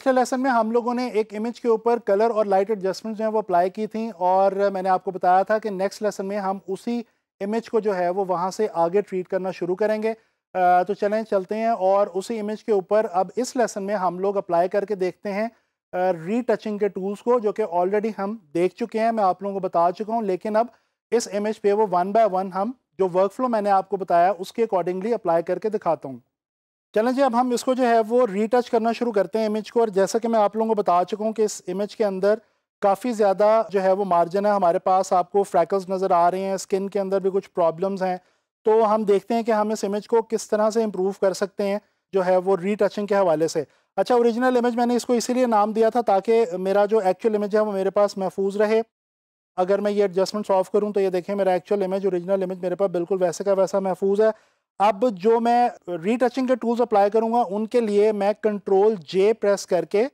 पिछले लेसन में हम लोगों ने एक इमेज के ऊपर कलर और लाइट एडजस्टमेंट जो है वो अप्लाई की थी और मैंने आपको बताया था कि नेक्स्ट लेसन में हम उसी इमेज को जो है वो वहाँ से आगे ट्रीट करना शुरू करेंगे तो चलें चलते हैं और उसी इमेज के ऊपर अब इस लेसन में हम लोग अप्लाई करके देखते हैं रीटचिंग के टूल्स को जो कि ऑलरेडी हम देख चुके हैं मैं आप लोगों को बता चुका हूँ लेकिन अब इस इमेज पे वो वन बाय वन हम जो वर्क फ्लो मैंने आपको बताया उसके अकॉर्डिंगली अप्लाई करके दिखाता हूँ चलें जी अब हम इसको जो है वो रीटच करना शुरू करते हैं इमेज को और जैसा कि मैं आप लोगों को बता चुका हूँ कि इस इमेज के अंदर काफ़ी ज़्यादा जो है वो मार्जिन है हमारे पास आपको फ्रैकल्स नज़र आ रहे हैं स्किन के अंदर भी कुछ प्रॉब्लम्स हैं तो हम देखते हैं कि हम इस इमेज को किस तरह से इम्प्रूव कर सकते हैं जो है वो रीटचिंग के हवाले से अच्छा ओरिजिनल इमेज मैंने इसको इसीलिए नाम दिया था ताकि मेरा जो एक्चुअल इमेज है वो मेरे पास महफूज रहे अगर मैं ये एडजस्टमेंट्स ऑफ करूँ तो ये देखें मेरा एक्चुअल इमेज ओरिजिनल इमेज मेरे पास बिल्कुल वैसे का वैसा महफूज है अब जो मैं रीटचिंग के टूल्स अप्लाई करूँगा उनके लिए मैं कंट्रोल जे प्रेस करके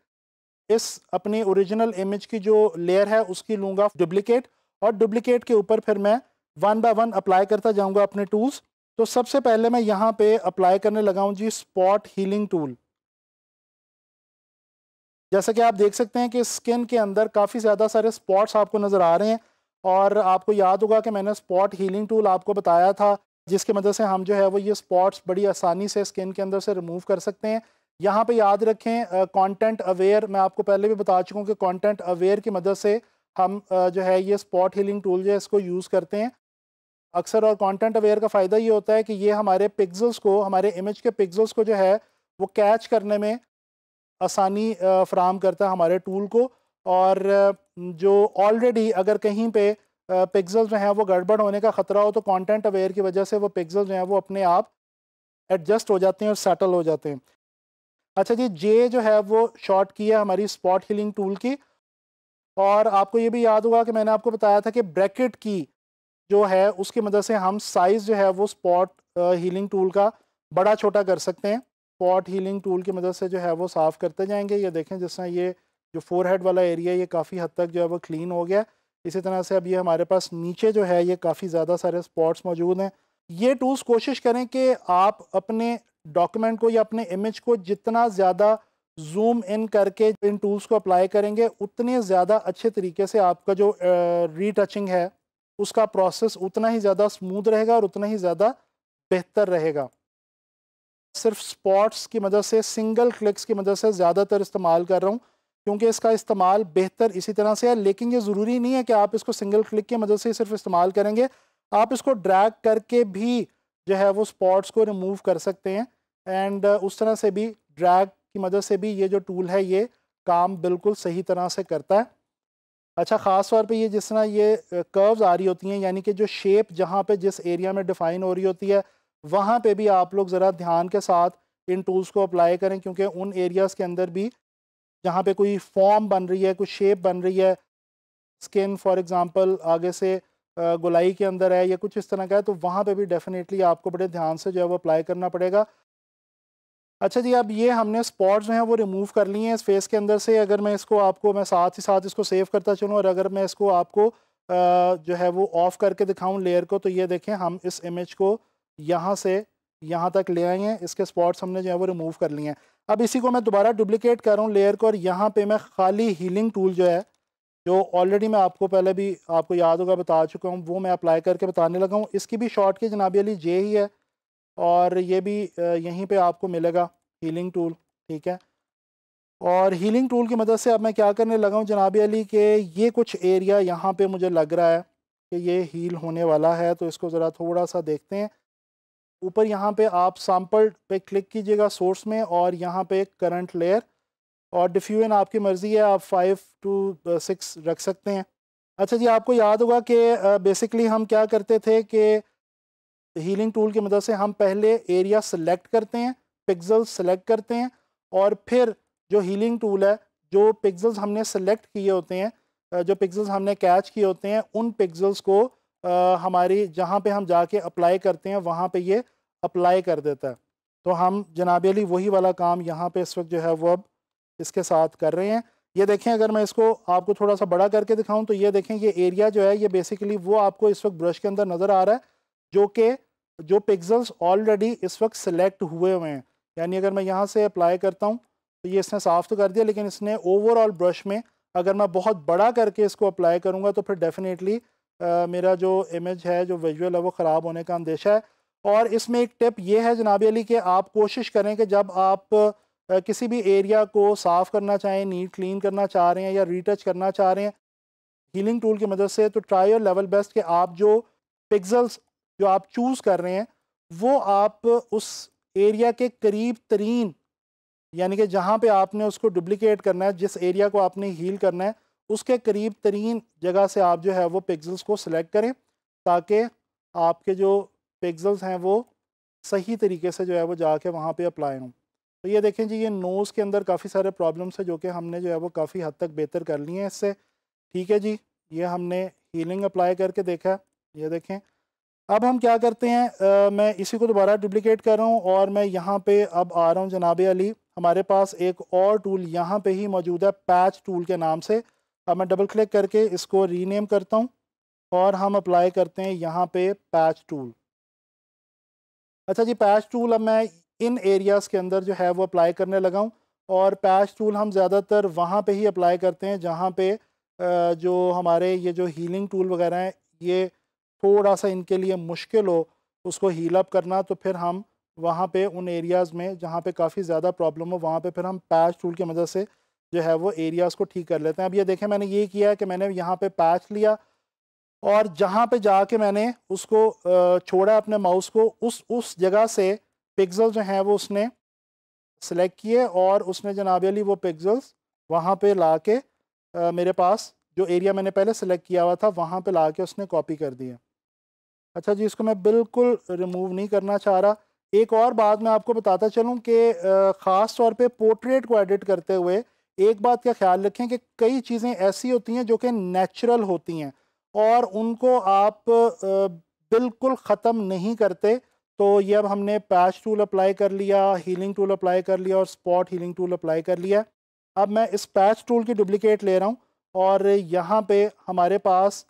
इस अपनी ओरिजिनल इमेज की जो लेयर है उसकी लूँगा डुप्लीकेट और डुप्लीकेट के ऊपर फिर मैं वन बाय वन अप्लाई करता जाऊँगा अपने टूल्स तो सबसे पहले मैं यहाँ पे अप्लाई करने लगा हूँ जी स्पॉट हीलिंग टूल जैसा कि आप देख सकते हैं कि स्किन के अंदर काफ़ी ज़्यादा सारे स्पॉट्स आपको नज़र आ रहे हैं और आपको याद होगा कि मैंने स्पॉट हीलिंग टूल आपको बताया था जिसके मदद से हम जो है वो ये स्पॉट्स बड़ी आसानी से स्किन के अंदर से रिमूव कर सकते हैं यहाँ पे याद रखें कंटेंट अवेयर मैं आपको पहले भी बता चुका हूँ कि कंटेंट अवेयर की मदद से हम जो है ये स्पॉट हीलिंग टूल जो है इसको यूज़ करते हैं अक्सर और कंटेंट अवेयर का फ़ायदा ये होता है कि ये हमारे पिक्सल्स को हमारे इमेज के पिक्सल्स को जो है वो कैच करने में आसानी फ्राहम करता है हमारे टूल को और जो ऑलरेडी अगर कहीं पर पिक्सल जो हैं वो गड़बड़ होने का ख़तरा हो तो कंटेंट अवेयर की वजह से वो पिक्सल जो हैं वो अपने आप एडजस्ट हो जाते हैं और सेटल हो जाते हैं अच्छा जी जे जो है वो शॉर्ट की है हमारी स्पॉट हीलिंग टूल की और आपको ये भी याद होगा कि मैंने आपको बताया था कि ब्रैकेट की जो है उसकी मदद से हम साइज़ जो है वो स्पॉट हीलिंग टूल का बड़ा छोटा कर सकते हैं स्पॉट हीलिंग टूल की मदद से जो है वो साफ़ करते जाएंगे ये देखें जिस तरह ये जो फोर हेड वाला एरिया ये काफ़ी हद तक जो है वो क्लीन हो गया है इसी तरह से अब ये हमारे पास नीचे जो है ये काफ़ी ज़्यादा सारे स्पॉट्स मौजूद हैं ये टूल्स कोशिश करें कि आप अपने डॉक्यूमेंट को या अपने इमेज को जितना ज़्यादा जूम इन करके इन टूल्स को अप्लाई करेंगे उतने ज़्यादा अच्छे तरीके से आपका जो रीटचिंग है उसका प्रोसेस उतना ही ज़्यादा स्मूथ रहेगा और उतना ही ज़्यादा बेहतर रहेगा सिर्फ स्पॉट्स की मदद से सिंगल क्लिक्स की मदद से ज़्यादातर इस्तेमाल कर रहा हूँ क्योंकि इसका इस्तेमाल बेहतर इसी तरह से है लेकिन ये ज़रूरी नहीं है कि आप इसको सिंगल क्लिक की मदद से ही सिर्फ इस्तेमाल करेंगे आप इसको ड्रैग करके भी जो है वो स्पॉट्स को रिमूव कर सकते हैं एंड उस तरह से भी ड्रैग की मदद से भी ये जो टूल है ये काम बिल्कुल सही तरह से करता है अच्छा ख़ास तौर पे ये जिस तरह ये कर्व्स आ रही होती हैं यानी कि जो शेप जहाँ पे जिस एरिया में डिफ़ाइन हो रही होती है वहाँ पे भी आप लोग ज़रा ध्यान के साथ इन टूल्स को अप्लाई करें क्योंकि उन एरियाज़ के अंदर भी जहाँ पे कोई फॉर्म बन रही है कोई शेप बन रही है स्किन फॉर एग्जांपल आगे से गुलाई के अंदर है या कुछ इस तरह का है तो वहाँ पे भी डेफिनेटली आपको बड़े ध्यान से जो है वो अप्लाई करना पड़ेगा अच्छा जी अब ये हमने स्पॉट्स जो हैं वो रिमूव कर लिए हैं इस फेस के अंदर से अगर मैं इसको आपको मैं साथ ही साथ इसको सेव करता चलूँ और अगर मैं इसको आपको जो है वो ऑफ़ करके दिखाऊँ लेयर को तो ये देखें हम इस इमेज को यहाँ से यहाँ तक ले आए हैं इसके स्पॉट्स हमने जो है वो रिमूव कर लिए हैं अब इसी को मैं दोबारा डुप्लिकेट कर रहा हूँ लेयर को और यहाँ पे मैं खाली हीलिंग टूल जो है जो ऑलरेडी मैं आपको पहले भी आपको याद होगा बता चुका हूँ वो मैं अप्लाई करके बताने लगा हूँ इसकी भी शॉर्ट की जनाबी अली जे ही है और ये भी यहीं पर आपको मिलेगा हीलिंग टूल ठीक है और हीलिंग टूल की मदद से अब मैं क्या करने लगा हूँ जनाब अली के ये कुछ एरिया यहाँ पर मुझे लग रहा है कि ये हील होने वाला है तो इसको ज़रा थोड़ा सा देखते हैं ऊपर यहाँ पे आप सैम्पल पे क्लिक कीजिएगा सोर्स में और यहाँ पे करंट लेयर और डिफ्यूजन आपकी मर्ज़ी है आप फाइव टू सिक्स रख सकते हैं अच्छा जी आपको याद होगा कि बेसिकली uh, हम क्या करते थे कि हीलिंग टूल की मदद से हम पहले एरिया सेलेक्ट करते हैं पिक्सल सेलेक्ट करते हैं और फिर जो हीलिंग टूल है जो पिक्सल्स हमने सेलेक्ट किए होते हैं uh, जो पिक्सल्स हमने कैच किए होते हैं उन पिक्सल्स को हमारी जहाँ पे हम जाके अप्लाई करते हैं वहाँ पे ये अप्लाई कर देता है तो हम जनाब अली वही वाला काम यहाँ पे इस वक्त जो है वो अब इसके साथ कर रहे हैं ये देखें अगर मैं इसको आपको थोड़ा सा बड़ा करके दिखाऊं तो ये देखें ये एरिया जो है ये बेसिकली वो आपको इस वक्त ब्रश के अंदर नज़र आ रहा है जो कि जो पिक्सल्स ऑलरेडी इस वक्त सिलेक्ट हुए हुए हैं यानी अगर मैं यहाँ से अप्लाई करता हूँ तो ये इसने साफ़ तो कर दिया लेकिन इसने ओवरऑल ब्रश में अगर मैं बहुत बड़ा करके इसको अप्लाई करूँगा तो फिर डेफ़िनेटली मेरा जो इमेज है जो विजुअल है वो ख़राब होने का अंदेशा है और इसमें एक टिप ये है जनाब अली कि आप कोशिश करें कि जब आप किसी भी एरिया को साफ़ करना चाहें नीट क्लीन करना चाह रहे हैं या रीटच करना चाह रहे हैं हीलिंग टूल की मदद से तो ट्राई और लेवल बेस्ट कि आप जो पिक्सल्स जो आप चूज़ कर रहे हैं वो आप उस एरिया के करीब तरीन यानी कि जहाँ पे आपने उसको डुप्लिकेट करना है जिस एरिया को आपने हील करना है उसके करीब तरीन जगह से आप जो है वो पिक्सल्स को सिलेक्ट करें ताकि आपके जो पिक्सल्स हैं वो सही तरीके से जो है वो जाके वहाँ पे अप्लाई हों तो ये देखें जी ये नोज़ के अंदर काफ़ी सारे प्रॉब्लम्स हैं जो कि हमने जो है वो काफ़ी हद तक बेहतर कर लिए हैं इससे ठीक है जी ये हमने हीलिंग अप्लाई करके देखा ये देखें अब हम क्या करते हैं आ, मैं इसी को दोबारा डुप्लिकेट कर रहा हूँ और मैं यहाँ पे अब आ रहा हूँ जनाब अली हमारे पास एक और टूल यहाँ पे ही मौजूद है पैच टूल के नाम से अब मैं डबल क्लिक करके इसको रीनेम करता हूँ और हम अप्लाई करते हैं यहाँ पे पैच टूल अच्छा जी पैच टूल अब मैं इन एरियाज़ के अंदर जो है वो अप्लाई करने लगा हूँ और पैच टूल हम ज़्यादातर वहाँ पे ही अप्लाई करते हैं जहाँ पे जो हमारे ये जो हीलिंग टूल वगैरह हैं ये थोड़ा सा इनके लिए मुश्किल हो उसको हील अप करना तो फिर हम वहाँ पे उन एरियाज़ में जहाँ पे काफ़ी ज़्यादा प्रॉब्लम हो वहाँ पे फिर हम पैच टूल की मदद से जो है वो एरियाज़ को ठीक कर लेते हैं अब ये देखें मैंने ये किया है कि मैंने यहाँ पे पैच लिया और जहाँ पे जाके मैंने उसको छोड़ा अपने माउस को उस उस जगह से पिक्सल जो हैं वो उसने सेलेक्ट किए और उसने जनाब अली वो पिक्सल्स वहाँ पे ला के मेरे पास जो एरिया मैंने पहले सेलेक्ट किया हुआ था वहाँ पर ला के उसने कॉपी कर दिया अच्छा जी इसको मैं बिल्कुल रिमूव नहीं करना चाह रहा एक और बात मैं आपको बताता चलूँ कि ख़ास तौर पर पोर्ट्रेट को एडिट करते हुए एक बात का ख्याल रखें कि कई चीज़ें ऐसी होती हैं जो कि नेचुरल होती हैं और उनको आप बिल्कुल ख़त्म नहीं करते तो ये अब हमने पैच टूल अप्लाई कर लिया हीलिंग टूल अप्लाई कर लिया और स्पॉट हीलिंग टूल अप्लाई कर लिया अब मैं इस पैच टूल की डुप्लिकेट ले रहा हूँ और यहाँ पे हमारे पास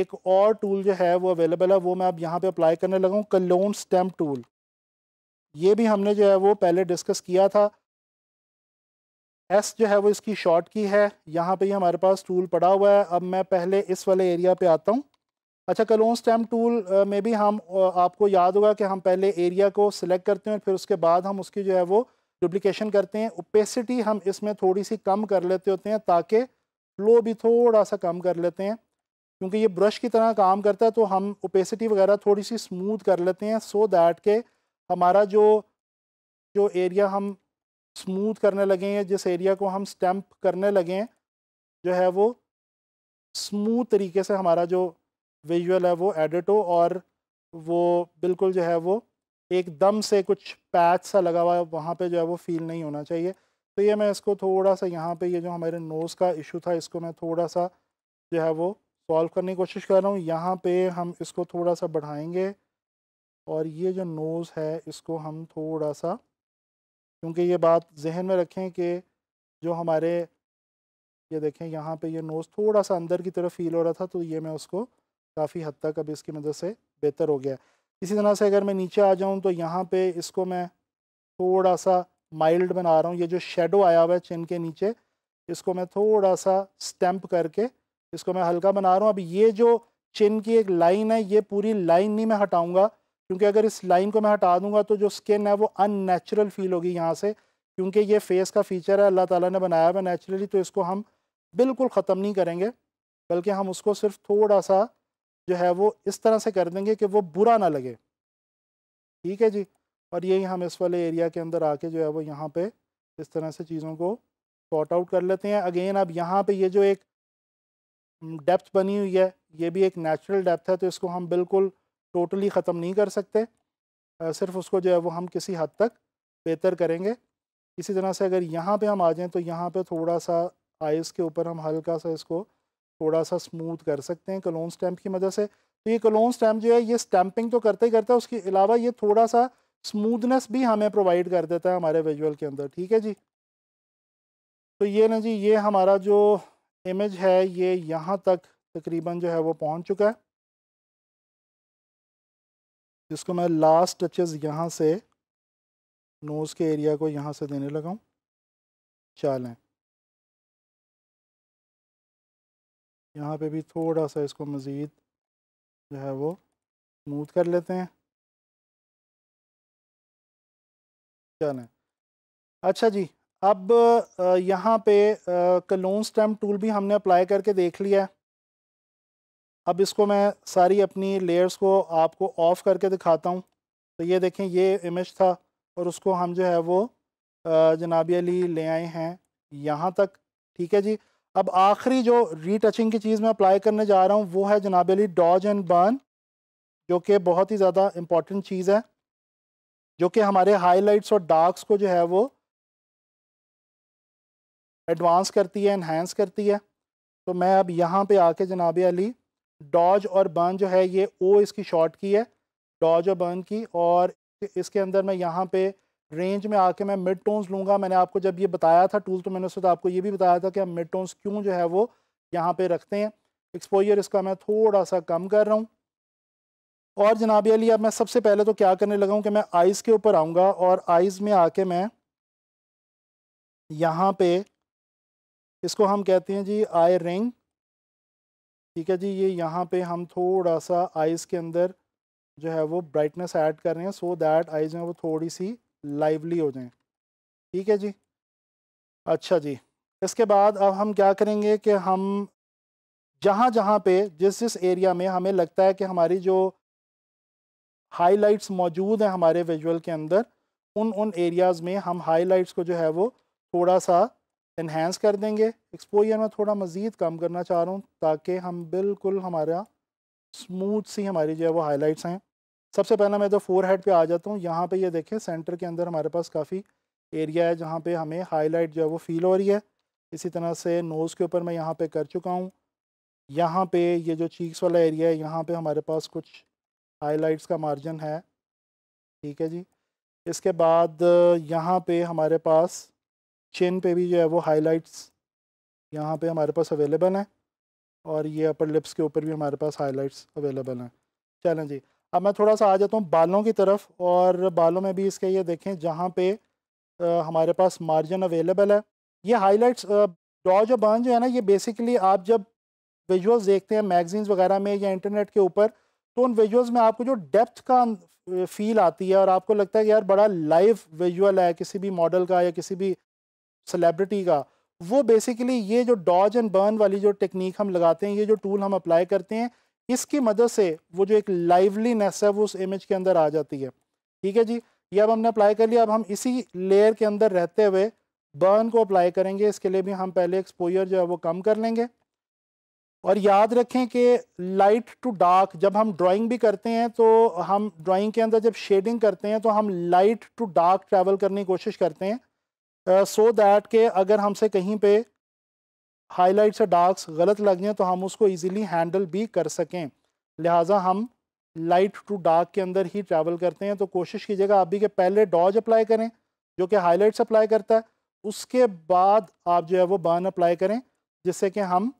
एक और टूल जो है वो अवेलेबल है वो मैं अब यहाँ पे अप्लाई करने लगा हूँ कलोन स्टैम्प टूल ये भी हमने जो है वो पहले डिस्कस किया था एस जो है वो इसकी शॉर्ट की है यहाँ पे ये हमारे पास टूल पड़ा हुआ है अब मैं पहले इस वाले एरिया पे आता हूँ अच्छा कलोन स्टैम्प टूल में भी हम आपको याद होगा कि हम पहले एरिया को सिलेक्ट करते हैं फिर उसके बाद हम उसकी जो है वो डुप्लीकेशन करते हैं ओपेसिटी हम इसमें थोड़ी सी कम कर लेते होते हैं ताकि फ्लो भी थोड़ा सा कम कर लेते हैं क्योंकि ये ब्रश की तरह काम करता है तो हम ओपेसिटी वगैरह थोड़ी सी स्मूथ कर लेते हैं सो so दैट के हमारा जो जो एरिया हम स्मूथ करने लगे हैं जिस एरिया को हम स्टैम्प करने लगे हैं जो है वो स्मूथ तरीके से हमारा जो विजुअल है वो एडिट हो और वो बिल्कुल जो है वो एकदम से कुछ पैच सा लगा हुआ है वहाँ पे जो है वो फील नहीं होना चाहिए तो ये मैं इसको थोड़ा सा यहाँ पे ये जो हमारे नोज़ का इशू था इसको मैं थोड़ा सा जो है वो सॉल्व करने की कोशिश कर रहा हूँ यहाँ पे हम इसको थोड़ा सा बढ़ाएंगे और ये जो नोज़ है इसको हम थोड़ा सा क्योंकि ये बात जहन में रखें कि जो हमारे ये देखें यहाँ पे ये नोज़ थोड़ा सा अंदर की तरफ फील हो रहा था तो ये मैं उसको काफ़ी हद तक अब इसकी मदद से बेहतर हो गया इसी तरह से अगर मैं नीचे आ जाऊँ तो यहाँ पे इसको मैं थोड़ा सा माइल्ड बना रहा हूँ ये जो शेडो आया हुआ है चिन के नीचे इसको मैं थोड़ा सा स्टैम्प करके इसको मैं हल्का बना रहा हूँ अब ये जो चिन की एक लाइन है ये पूरी लाइन नहीं मैं हटाऊँगा क्योंकि अगर इस लाइन को मैं हटा दूंगा तो जो स्किन है वो अननेचुरल फील होगी यहाँ से क्योंकि ये फेस का फीचर है अल्लाह ताला ने बनाया हुआ नेचुरली तो इसको हम बिल्कुल ख़त्म नहीं करेंगे बल्कि हम उसको सिर्फ थोड़ा सा जो है वो इस तरह से कर देंगे कि वो बुरा ना लगे ठीक है जी और यही हम इस वाले एरिया के अंदर आके जो है वो यहाँ पर इस तरह से चीज़ों को शॉर्ट आउट कर लेते हैं अगेन अब यहाँ पर ये जो एक डेप्थ बनी हुई है ये भी एक नेचुरल डेप्थ है तो इसको हम बिल्कुल टोटली ख़त्म नहीं कर सकते सिर्फ उसको जो है वो हम किसी हद तक बेहतर करेंगे इसी तरह से अगर यहाँ पे हम आ जाएँ तो यहाँ पे थोड़ा सा आइस के ऊपर हम हल्का सा इसको थोड़ा सा स्मूथ कर सकते हैं कलोन स्टैम्प की मदद से तो ये कलोन स्टैम्प जो है ये स्टैम्पिंग तो करते ही करता है उसके अलावा ये थोड़ा सा स्मूदनेस भी हमें प्रोवाइड कर देता है हमारे विजुअल के अंदर ठीक है जी तो ये ना जी ये हमारा जो इमेज है ये यहाँ तक तकरीबन जो है वो पहुँच चुका है जिसको मैं लास्ट टचेस यहाँ से नोज़ के एरिया को यहाँ से देने लगा हूँ चालें यहाँ पे भी थोड़ा सा इसको मज़ीद जो है वो स्मूथ कर लेते हैं चलें अच्छा जी अब यहाँ पे कलोन स्टैम्प टूल भी हमने अप्लाई करके देख लिया है अब इसको मैं सारी अपनी लेयर्स को आपको ऑफ़ करके दिखाता हूँ तो ये देखें ये इमेज था और उसको हम जो है वो जनाब अली ले आए हैं यहाँ तक ठीक है जी अब आखिरी जो रीटचिंग की चीज़ मैं अप्लाई करने जा रहा हूँ वो है जनाब अली डॉज एंड बर्न जो कि बहुत ही ज़्यादा इम्पॉर्टेंट चीज़ है जो कि हमारे हाईलाइट्स और डार्क्स को जो है वो एडवांस करती है इन्हेंस करती है तो मैं अब यहाँ पे आके जनाब अली डॉज और बर्न जो है ये ओ इसकी शॉर्ट की है डॉज और बर्न की और इसके अंदर मैं यहाँ पे रेंज में आके मैं मिड टोन्स लूँगा मैंने आपको जब ये बताया था टूल तो मैंने उस तो आपको ये भी बताया था कि हम मिड टोन्स क्यों जो है वो यहाँ पे रखते हैं एक्सपोजर इसका मैं थोड़ा सा कम कर रहा हूँ और जनाब अली अब मैं सबसे पहले तो क्या करने लगा हूँ कि मैं आइज़ के ऊपर आऊँगा और आइज़ में आके मैं यहाँ पे इसको हम कहते हैं जी आई रिंग ठीक है जी ये यहाँ पे हम थोड़ा सा आइज़ के अंदर जो है वो ब्राइटनेस ऐड कर रहे हैं सो दैट आइज़ में वो थोड़ी सी लाइवली हो जाएं ठीक है जी अच्छा जी इसके बाद अब हम क्या करेंगे कि हम जहाँ जहाँ पे जिस जिस एरिया में हमें लगता है कि हमारी जो हाइलाइट्स मौजूद हैं हमारे विजुअल के अंदर उन उन एरियाज़ में हम हाइलाइट्स को जो है वो थोड़ा सा इन्हेंस कर देंगे एक्सपोजर में थोड़ा मज़ीद कम करना चाह रहा हूँ ताकि हम बिल्कुल हमारा स्मूथ सी हमारी जो है वो हाईलाइट्स हैं सबसे पहला मैं तो फोर हेड पर आ जाता हूँ यहाँ पर ये देखें सेंटर के अंदर हमारे पास काफ़ी एरिया है जहाँ पर हमें हाई जो है वो फील हो रही है इसी तरह से नोज़ के ऊपर मैं यहाँ पर कर चुका हूँ यहाँ पे ये जो चीक्स वाला एरिया है यहाँ पे हमारे पास कुछ हाइलाइट्स का मार्जिन है ठीक है जी इसके बाद यहाँ पे हमारे पास चेन पे भी जो है वो हाइलाइट्स यहाँ पे हमारे पास अवेलेबल हैं और ये अपर लिप्स के ऊपर भी हमारे पास हाइलाइट्स अवेलेबल हैं चलें जी अब मैं थोड़ा सा आ जाता हूँ बालों की तरफ और बालों में भी इसके ये देखें जहाँ पे आ, हमारे पास मार्जिन अवेलेबल है ये हाइलाइट्स डॉज और बर्न जो है ना ये बेसिकली आप जब विजुअल्स देखते हैं मैगजीन्स वगैरह में या इंटरनेट के ऊपर तो उन विजुअल्स में आपको जो डेप्थ का फील अं, आती है और आपको लगता है कि यार बड़ा लाइव विजुअल है किसी भी मॉडल का या किसी भी सेलेब्रिटी का वो बेसिकली ये जो डॉज एंड बर्न वाली जो टेक्निक हम लगाते हैं ये जो टूल हम अप्लाई करते हैं इसकी मदद से वो जो एक लाइवलीनेस है वो उस इमेज के अंदर आ जाती है ठीक है जी ये अब हमने अप्लाई कर लिया अब हम इसी लेयर के अंदर रहते हुए बर्न को अप्लाई करेंगे इसके लिए भी हम पहले एक्सपोजर जो है वो कम कर लेंगे और याद रखें कि लाइट टू डार्क जब हम ड्राइंग भी करते हैं तो हम ड्राइंग के अंदर जब शेडिंग करते हैं तो हम लाइट टू डार्क ट्रैवल करने की कोशिश करते हैं सो दैट के अगर हमसे कहीं पे हाईलाइट्स या डार्क्स गलत लग जाएँ तो हम उसको इजीली हैंडल भी कर सकें लिहाजा हम लाइट टू डार्क के अंदर ही ट्रैवल करते हैं तो कोशिश कीजिएगा आप भी के पहले डॉज अप्लाई करें जो कि हाईलाइट्स अप्लाई करता है उसके बाद आप जो है वो बर्न अप्लाई करें जिससे कि हम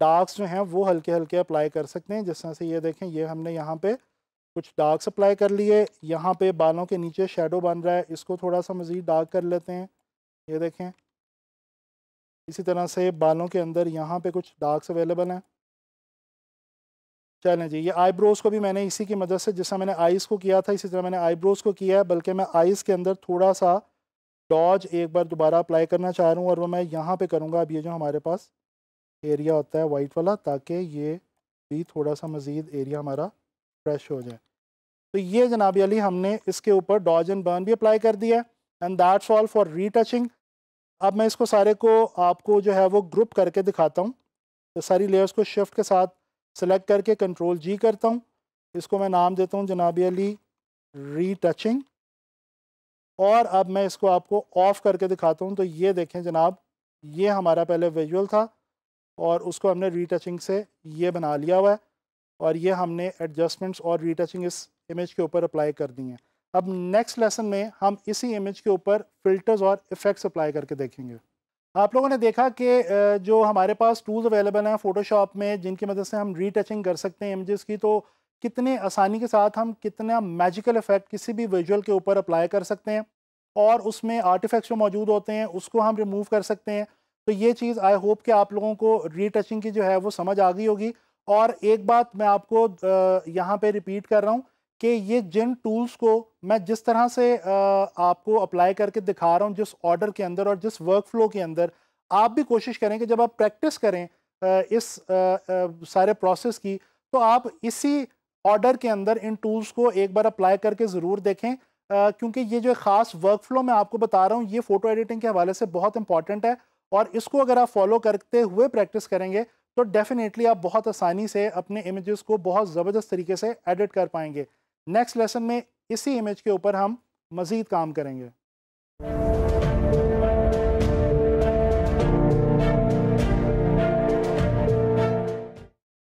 डार्क्स जो हैं वो हल्के हल्के अप्लाई कर सकते हैं जिस तरह से ये देखें ये हमने यहाँ पे कुछ डार्क्स अप्लाई कर लिए यहाँ पे बालों के नीचे शेडो बन रहा है इसको थोड़ा सा मज़ीद डार्क कर लेते हैं ये देखें इसी तरह से बालों के अंदर यहाँ पे कुछ डार्क्स अवेलेबल हैं चलें जी ये आईब्रोज़ को भी मैंने इसी की मदद से जैसा मैंने आइज़ को किया था इसी तरह मैंने आईब्रोज़ को किया है बल्कि मैं आइज़ के अंदर थोड़ा सा डॉज एक बार दोबारा अप्लाई करना चाह रहा हूँ और वो मैं यहाँ पे करूँगा अब ये जो हमारे पास एरिया होता है वाइट वाला ताकि ये भी थोड़ा सा मज़ीद एरिया हमारा फ्रेश हो जाए तो ये जनाब अली हमने इसके ऊपर डॉज एंड बर्न भी अप्लाई कर दिया and that's all for retouching अब मैं इसको सारे को आपको जो है वो ग्रुप करके दिखाता हूँ तो सारी लेयर्स को शिफ्ट के साथ सेलेक्ट करके कंट्रोल जी करता हूँ इसको मैं नाम देता हूँ जनाब अली रीटचिंग और अब मैं इसको आपको ऑफ़ करके दिखाता हूँ तो ये देखें जनाब ये हमारा पहले विजुअल था और उसको हमने रीटचिंग से ये बना लिया हुआ है और ये हमने एडजस्टमेंट्स और रीटचिंग इस इमेज के ऊपर अप्लाई कर दी हैं अब नेक्स्ट लेसन में हम इसी इमेज के ऊपर फिल्टर्स और इफ़ेक्ट्स अप्लाई करके देखेंगे आप लोगों ने देखा कि जो हमारे पास टूल्स अवेलेबल हैं फ़ोटोशॉप में जिनकी मदद से हम रीटचिंग कर सकते हैं इमेज़ की तो कितने आसानी के साथ हम कितना मैजिकल इफ़ेक्ट किसी भी विजुअल के ऊपर अप्लाई कर सकते हैं और उसमें आर्टिफैक्ट्स जो मौजूद होते हैं उसको हम रिमूव कर सकते हैं तो ये चीज़ आई होप कि आप लोगों को रीटचिंग की जो है वो समझ आ गई होगी और एक बात मैं आपको यहाँ पर रिपीट कर रहा हूँ कि ये जिन टूल्स को मैं जिस तरह से आपको अप्लाई करके दिखा रहा हूँ जिस ऑर्डर के अंदर और जिस वर्क फ्लो के अंदर आप भी कोशिश करें कि जब आप प्रैक्टिस करें इस सारे प्रोसेस की तो आप इसी ऑर्डर के अंदर इन टूल्स को एक बार अप्लाई करके ज़रूर देखें क्योंकि ये जो ख़ास वर्क फ्लो मैं आपको बता रहा हूँ ये फ़ोटो एडिटिंग के हवाले से बहुत इंपॉर्टेंट है और इसको अगर आप फॉलो करते हुए प्रैक्टिस करेंगे तो डेफ़िनेटली आप बहुत आसानी से अपने इमेज़ को बहुत ज़बरदस्त तरीके से एडिट कर पाएंगे नेक्स्ट लेसन में इसी इमेज के ऊपर हम मज़ीद काम करेंगे